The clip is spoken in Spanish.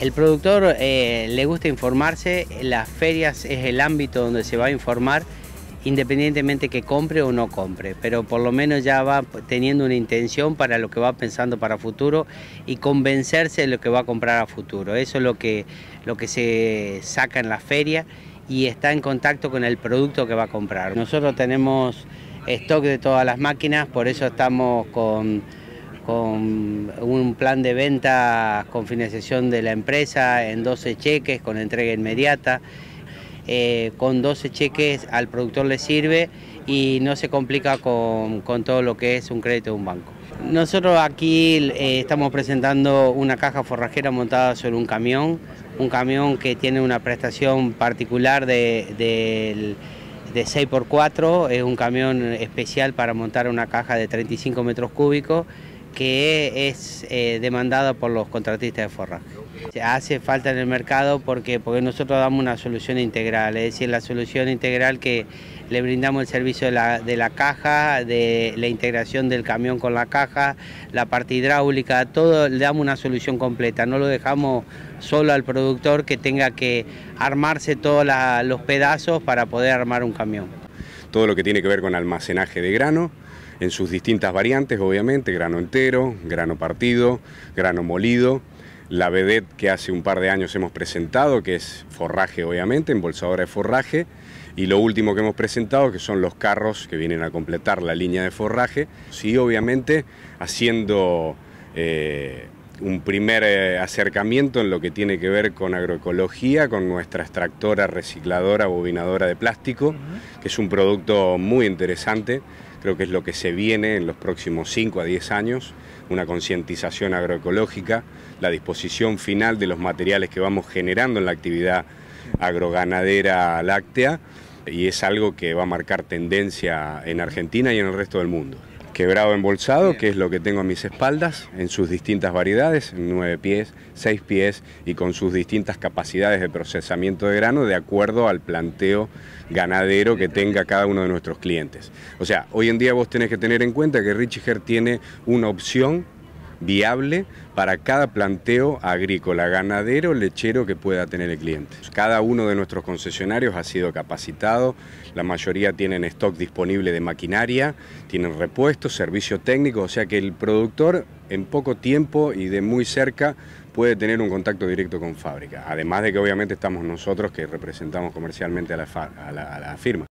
El productor eh, le gusta informarse, las ferias es el ámbito donde se va a informar, independientemente que compre o no compre, pero por lo menos ya va teniendo una intención para lo que va pensando para futuro y convencerse de lo que va a comprar a futuro. Eso es lo que, lo que se saca en la feria y está en contacto con el producto que va a comprar. Nosotros tenemos stock de todas las máquinas, por eso estamos con con un plan de venta con financiación de la empresa en 12 cheques con entrega inmediata. Eh, con 12 cheques al productor le sirve y no se complica con, todo lo que es un crédito de un banco. Nosotros aquí eh, estamos presentando una caja forrajera montada sobre un camión, un camión que tiene una prestación particular de, de 6x4, es un camión especial para montar una caja de 35 metros cúbicos que es eh, demandada por los contratistas de forraje. Hace falta en el mercado porque, porque nosotros damos una solución integral, es decir, la solución integral que le brindamos el servicio de la, de la caja, de la integración del camión con la caja, la parte hidráulica, todo le damos una solución completa, no lo dejamos solo al productor que tenga que armarse todos los pedazos para poder armar un camión todo lo que tiene que ver con almacenaje de grano, en sus distintas variantes, obviamente, grano entero, grano partido, grano molido. La vedet que hace un par de años hemos presentado, que es forraje, obviamente, embolsadora de forraje. Y lo último que hemos presentado, que son los carros que vienen a completar la línea de forraje. Sí, obviamente, haciendo... Eh, un primer eh, acercamiento en lo que tiene que ver con agroecología, con nuestra extractora, recicladora, bobinadora de plástico, que es un producto muy interesante, creo que es lo que se viene en los próximos 5 a 10 años, una concientización agroecológica, la disposición final de los materiales que vamos generando en la actividad agroganadera láctea, y es algo que va a marcar tendencia en Argentina y en el resto del mundo quebrado embolsado, que es lo que tengo a mis espaldas, en sus distintas variedades, 9 pies, 6 pies y con sus distintas capacidades de procesamiento de grano de acuerdo al planteo ganadero que tenga cada uno de nuestros clientes. O sea, hoy en día vos tenés que tener en cuenta que Richiger tiene una opción viable para cada planteo agrícola, ganadero, lechero que pueda tener el cliente. Cada uno de nuestros concesionarios ha sido capacitado, la mayoría tienen stock disponible de maquinaria, tienen repuestos, servicio técnico, o sea que el productor en poco tiempo y de muy cerca puede tener un contacto directo con fábrica, además de que obviamente estamos nosotros que representamos comercialmente a la, a la firma.